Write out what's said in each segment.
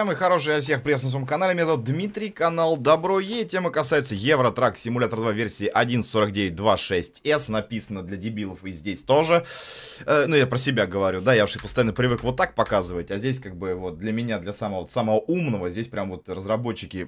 Самый хороший я всех приветствую на своем канале. Меня зовут Дмитрий, канал Добро Е. Тема касается Евротрак Симулятор 2 версии 1.49.2.6S. Написано для дебилов и здесь тоже. Э, ну, я про себя говорю, да, я уже постоянно привык вот так показывать. А здесь как бы вот для меня, для самого, самого умного, здесь прям вот разработчики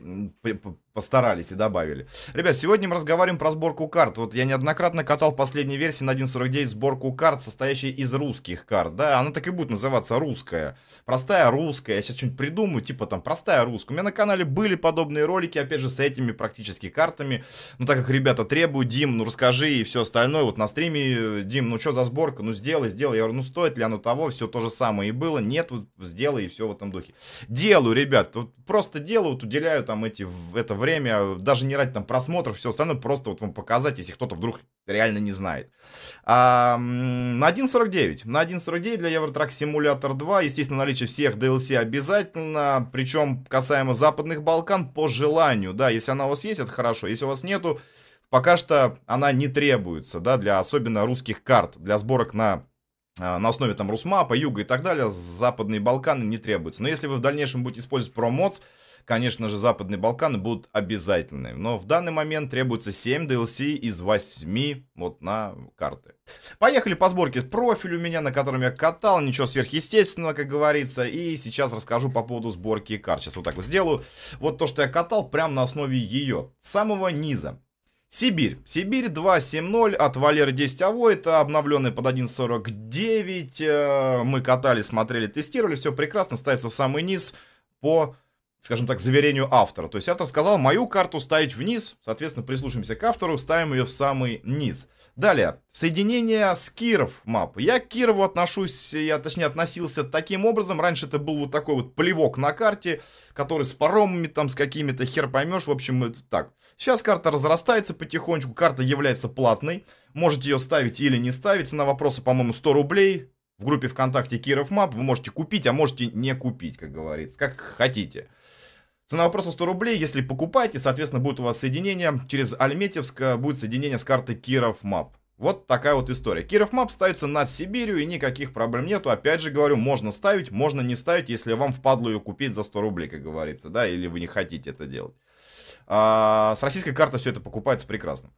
постарались и добавили. Ребят, сегодня мы разговариваем про сборку карт. Вот я неоднократно катал последней версии на 1.49 сборку карт, состоящей из русских карт. Да, она так и будет называться русская. Простая русская. Я сейчас что-нибудь придумаю типа там простая русская. У меня на канале были подобные ролики, опять же, с этими практически картами. Ну, так как ребята требуют, Дим, ну расскажи и все остальное. Вот на стриме, э, Дим, ну что за сборка? Ну сделай, сделай. Я говорю, ну стоит ли оно того? Все то же самое и было. Нет, вот сделай и все в этом духе. Делаю, ребят. Вот просто делаю, вот уделяю там эти, в это время, а, даже не ради там просмотров, все остальное, просто вот вам показать, если кто-то вдруг реально не знает. А, на 1.49. На 1.49 для Евротрак Simulator 2, естественно, наличие всех DLC обязательно, причем касаемо Западных Балкан по желанию, да, если она у вас есть, это хорошо, если у вас нету, пока что она не требуется, да, для особенно русских карт, для сборок на а, на основе там Русмапа, Юга и так далее, Западные Балканы не требуется. Но если вы в дальнейшем будете использовать промоц, конечно же, Западные Балканы будут обязательны. Но в данный момент требуется 7 DLC из 8 вот на карты. Поехали по сборке профиль у меня, на котором я катал. Ничего сверхъестественного, как говорится. И сейчас расскажу по поводу сборки карт. Сейчас вот так вот сделаю. Вот то, что я катал, прям на основе ее. С самого низа. Сибирь. Сибирь 2.7.0 от Валера 10 АВО. Это обновленный под 1.49. Э, мы катали, смотрели, тестировали. Все прекрасно. Ставится в самый низ по скажем так, заверению автора. То есть автор сказал, мою карту ставить вниз, соответственно, прислушаемся к автору, ставим ее в самый низ. Далее, соединение с Киров мап. Я к Кирову отношусь, я точнее относился таким образом, раньше это был вот такой вот плевок на карте, который с паромами там, с какими-то хер поймешь, в общем, это так. Сейчас карта разрастается потихонечку, карта является платной, можете ее ставить или не ставить, цена вопроса, по-моему, 100 рублей, в группе ВКонтакте Киров Мап. Вы можете купить, а можете не купить, как говорится, как хотите. Цена вопроса 100 рублей, если покупаете, соответственно, будет у вас соединение. Через Альметьевск э, будет соединение с карты Киров Мап. Вот такая вот история. Киров Мап ставится над Сибирью и никаких проблем нету. Опять же говорю, можно ставить, можно не ставить, если вам впадло ее купить за 100 рублей, как говорится, да, или вы не хотите это делать. А, с российской карты все это покупается прекрасно.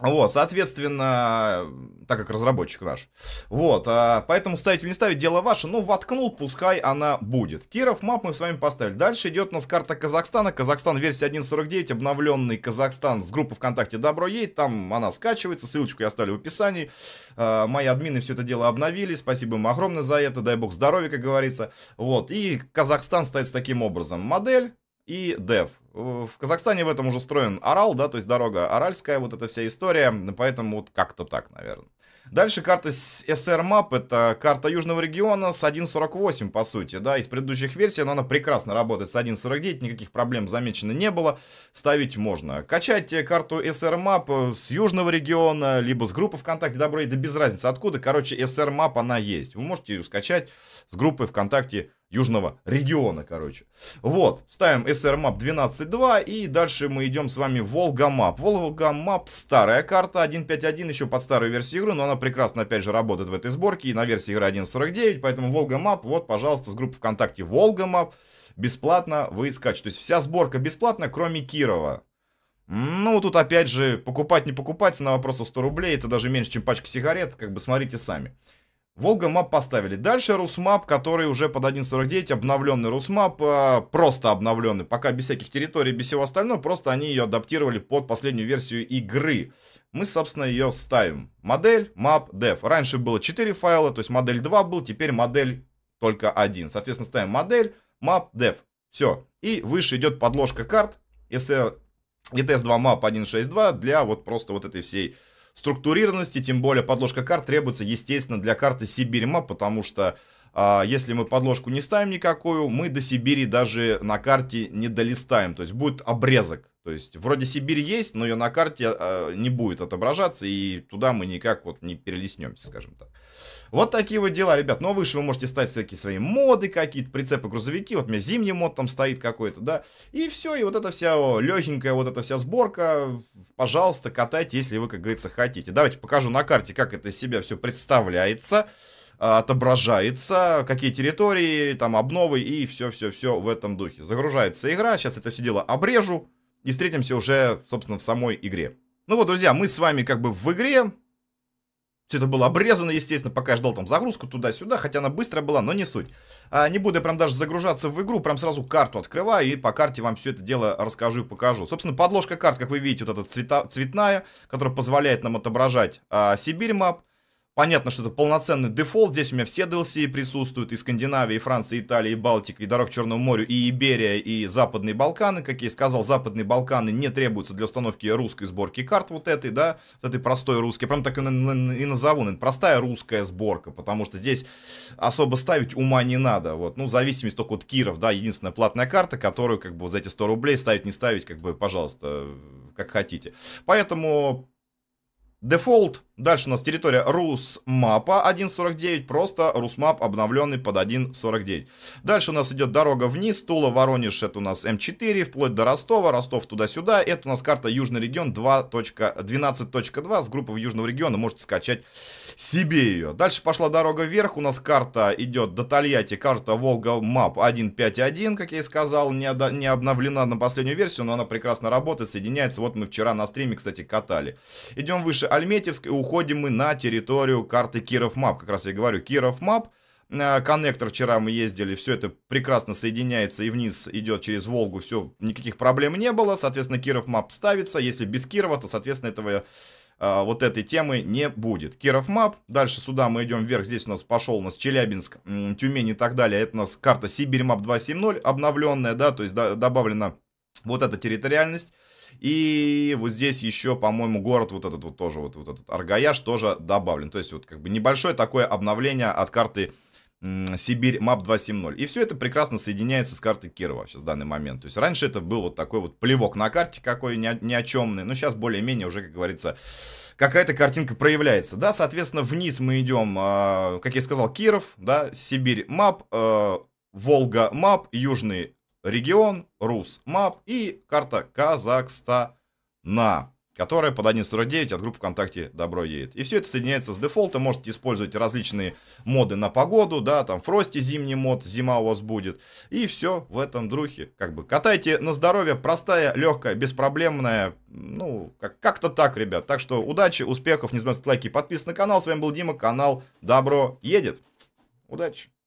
Вот, соответственно, так как разработчик наш. Вот, а, поэтому ставить или не ставить, дело ваше. Ну, воткнул, пускай она будет. Киров мап мы с вами поставили. Дальше идет у нас карта Казахстана. Казахстан версия 1.49, обновленный Казахстан с группы ВКонтакте Добро ей. Там она скачивается, ссылочку я оставлю в описании. А, мои админы все это дело обновили. Спасибо им огромное за это. Дай бог здоровья, как говорится. Вот, и Казахстан ставится таким образом. Модель, и дев в Казахстане в этом уже строен Арал, да, то есть дорога Аральская, вот эта вся история, поэтому вот как-то так, наверное. Дальше карта SR Map, это карта южного региона с 1.48, по сути, да, из предыдущих версий, но она прекрасно работает с 1.49, никаких проблем замечено не было, ставить можно. Качать карту SR Map с южного региона, либо с группы ВКонтакте Добро, да без разницы откуда, короче, SR Map она есть. Вы можете ее скачать с группы ВКонтакте южного региона, короче. Вот, ставим SR Map 12.2 и дальше мы идем с вами в Волга Map. Волга Map старая карта, 1.5.1 еще под старую версию игры, но она прекрасно, опять же, работает в этой сборке и на версии игры 1.49, поэтому Волга Map, вот, пожалуйста, с группы ВКонтакте Волга Map бесплатно вы скачете. То есть вся сборка бесплатна, кроме Кирова. Ну, тут опять же, покупать не покупать, цена вопроса 100 рублей, это даже меньше, чем пачка сигарет, как бы смотрите сами. Волга-мап поставили. Дальше Русмап, который уже под 1.49, обновленный Русмап, э, просто обновленный, пока без всяких территорий, без всего остального, просто они ее адаптировали под последнюю версию игры. Мы, собственно, ее ставим. Модель, мап dev. Раньше было 4 файла, то есть модель 2 был, теперь модель только один. Соответственно, ставим модель, мап dev. Все. И выше идет подложка карт, ETS2 map 1.6.2 для вот просто вот этой всей структурированности, тем более подложка карт требуется, естественно, для карты Сибирь-Мап, потому что а, если мы подложку не ставим никакую, мы до Сибири даже на карте не долистаем, то есть будет обрезок. То есть вроде Сибирь есть, но ее на карте э, не будет отображаться, и туда мы никак вот не перелеснемся, скажем так. Вот такие вот дела, ребят. Ну, а выше вы можете ставить всякие свои моды какие-то, прицепы, грузовики. Вот у меня зимний мод там стоит какой-то, да. И все, и вот эта вся легенькая вот эта вся сборка. Пожалуйста, катайте, если вы, как говорится, хотите. Давайте покажу на карте, как это из себя все представляется а, отображается, какие территории, там обновы и все-все-все в этом духе. Загружается игра, сейчас это все дело обрежу, и встретимся уже, собственно, в самой игре. Ну вот, друзья, мы с вами как бы в игре. Все это было обрезано, естественно, пока я ждал там загрузку туда-сюда, хотя она быстрая была, но не суть. А, не буду я прям даже загружаться в игру, прям сразу карту открываю и по карте вам все это дело расскажу и покажу. Собственно, подложка карт, как вы видите, вот эта цвета, цветная, которая позволяет нам отображать а, Сибирь мап. Понятно, что это полноценный дефолт. Здесь у меня все DLC присутствуют. И Скандинавия, и Франция, и Италия, и Балтика, и Дорог к Черному морю, и Иберия, и Западные Балканы. Как я и сказал, Западные Балканы не требуются для установки русской сборки карт вот этой, да, вот этой простой русской. прям так и, назову, наверное, простая русская сборка, потому что здесь особо ставить ума не надо. Вот, ну, зависимость только от Киров, да, единственная платная карта, которую как бы вот за эти 100 рублей ставить, не ставить, как бы, пожалуйста, как хотите. Поэтому дефолт Дальше у нас территория Русмапа 1.49, просто Русмап обновленный под 1.49. Дальше у нас идет дорога вниз, Тула, Воронеж, это у нас М4, эм вплоть до Ростова, Ростов туда-сюда. Это у нас карта Южный регион 12.2 с группы Южного региона, можете скачать себе ее. Дальше пошла дорога вверх, у нас карта идет до Тольятти, карта Волга Мап 1.5.1, как я и сказал, не, од... не обновлена на последнюю версию, но она прекрасно работает, соединяется. Вот мы вчера на стриме, кстати, катали. Идем выше Альметьевск и выходим мы на территорию карты Киров Мап. Как раз я говорю, Киров Мап. Э, коннектор вчера мы ездили, все это прекрасно соединяется и вниз идет через Волгу, все, никаких проблем не было, соответственно, Киров Мап ставится, если без Кирова, то, соответственно, этого э, вот этой темы не будет. Киров Мап, дальше сюда мы идем вверх, здесь у нас пошел у нас Челябинск, Тюмень и так далее, это у нас карта Сибирь Мап 2.7.0 обновленная, да, то есть добавлена вот эта территориальность. И вот здесь еще, по-моему, город вот этот вот тоже, вот, вот этот Аргаяш тоже добавлен. То есть вот как бы небольшое такое обновление от карты Сибирь Map 2.7.0. И все это прекрасно соединяется с картой Кирова сейчас в данный момент. То есть раньше это был вот такой вот плевок на карте какой ни о, ни о чемный. Но сейчас более-менее уже, как говорится, какая-то картинка проявляется. Да, соответственно, вниз мы идем, э, а, как я сказал, Киров, да, Сибирь Map, э, Волга Map, Южный регион, рус, РусМап и карта Казахстана, которая под 1.49 от группы ВКонтакте добро едет. И все это соединяется с дефолтом. Можете использовать различные моды на погоду, да, там фрости зимний мод, зима у вас будет. И все в этом духе. Как бы катайте на здоровье, простая, легкая, беспроблемная. Ну, как- то так, ребят. Так что удачи, успехов, не забывайте лайки подписывайтесь на канал. С вами был Дима, канал Добро едет. Удачи!